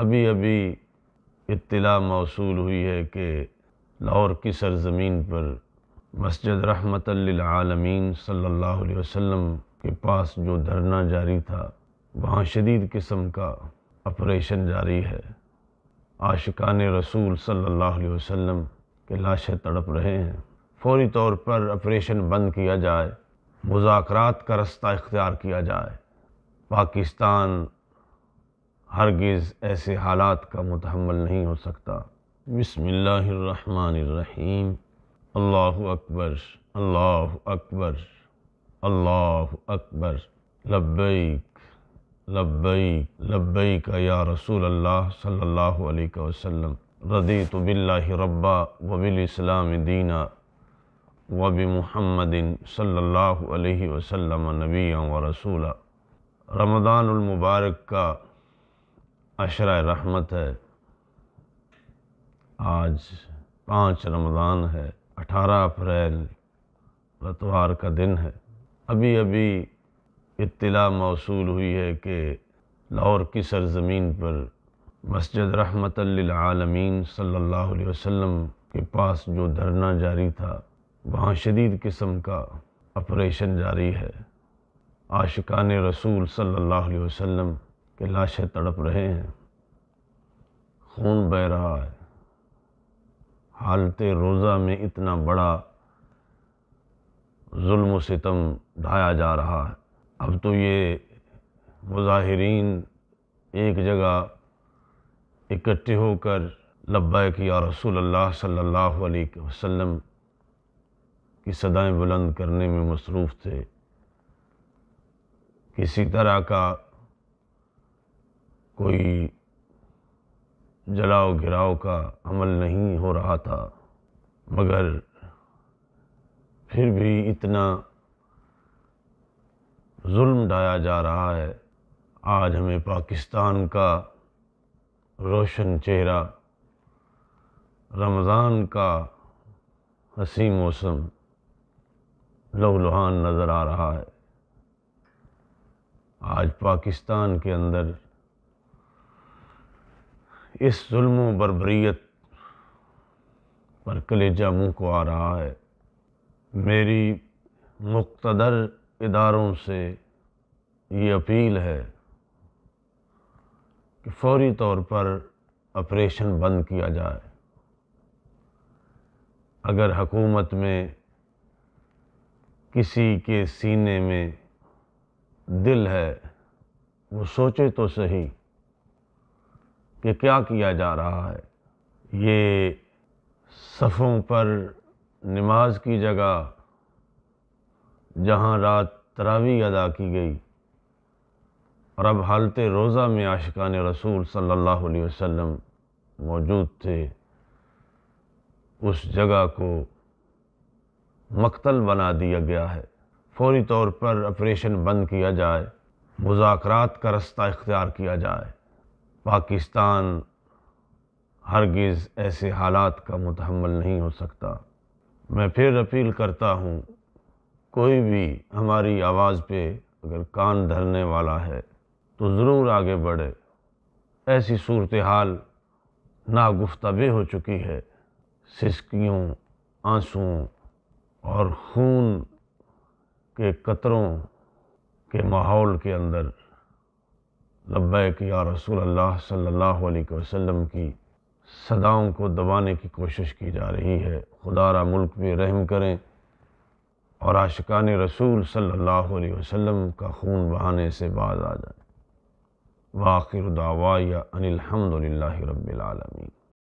अभी अभी इत्तला मौसू हुई है कि लाहौर की सरजमीन पर मस्जिद रहमतलमीन सल्लल्लाहु अलैहि वसल्लम के पास जो धरना जारी था वहाँ शदीद किस्म का ऑपरेशन जारी है आशिकान रसूल सल्लल्लाहु अलैहि वसल्लम के लाशें तड़प रहे हैं फौरी तौर पर ऑपरेशन बंद किया जाए मुजात का रास्ता इख्तियार किया जाए पाकिस्तान हरगिज़ ऐसे हालात का मतहमल नहीं हो सकता बसमीम अल्लाह अकबर अल्लाह अकबर अल्लाह अकबर लब्बैक लब्बैक लब्बैक या रसूल अल्लाह सल्लल्लाहु अलैहि वसल्लम रदी तो बिल्लाह रब्बा वबिलस्लाम दीना वबि मुहम्मदिन सल्लल्लाहु अलैहि वसल्लम नबी व रसूला रमदानमबारक का अशरा रहमत है आज पाँच रमज़ान है अठारह अप्रैल रतवार का दिन है अभी अभी इतला मौसू हुई है कि लाहौर की सरजमीन पर मस्जिद रहमत आलमीन सल्लल्लाहु अलैहि वसल्लम के पास जो धरना जारी था वहाँ शदीद किस्म का ऑपरेशन जारी है आशिकान रसूल सल्लल्लाहु अलैहि वसल्लम कि लाशें तड़प रहे हैं खून बह रहा है हालत रोज़ा में इतना बड़ा जुल्म सितम ढाया जा रहा है अब तो ये मुजाहरीन एक जगह इकट्ठे होकर लब्बैक या रसूल अल्लाह सल्लल्लाहु अलैहि वसल्लम की सदाएं बुलंद करने में मसरूफ़ थे किसी तरह का कोई जलाओ गिराओ का अमल नहीं हो रहा था मगर फिर भी इतना जुल्म डाया जा रहा है आज हमें पाकिस्तान का रोशन चेहरा रमज़ान का हसी मौसम लहूलुहान नज़र आ रहा है आज पाकिस्तान के अंदर इस जुल्म बरबरीत पर कलेजा मुँह को आ रहा है मेरी मुक्तदर इदारों से ये अपील है कि फौरी तौर पर ऑपरेशन बंद किया जाए अगर हकूमत में किसी के सीने में दिल है वो सोचे तो सही कि क्या किया जा रहा है ये सफ़ों पर नमाज की जगह जहाँ रात तरावी अदा की गई और अब हालत रोज़ा में आशिकान रसूल सल्लल्लाहु अलैहि वसल्लम मौजूद थे उस जगह को मकतल बना दिया गया है फौरी तौर पर ऑपरेशन बंद किया जाए मुजाकरात का रास्ता इख्तियार किया जाए पाकिस्तान हरगिज़ ऐसे हालात का मुतहमल नहीं हो सकता मैं फिर अपील करता हूँ कोई भी हमारी आवाज़ पे अगर कान धरने वाला है तो ज़रूर आगे बढ़े ऐसी सूरत हाल नागुफ्तबे हो चुकी है सिसकियों आंसुओं और खून के कतरों के माहौल के अंदर लब्बैक या रसूल अल्लाह सल्लल्लाहु अलैहि वसल्लम की सदाओं को दबाने की कोशिश की जा रही है खुदारा मुल्क में रहम करें और आशकान रसूल सल्लल्लाहु अलैहि वसल्लम का खून बहाने से बाज आ जाए वाखिर दावा या अनिलहमदिल्ला रबालमीन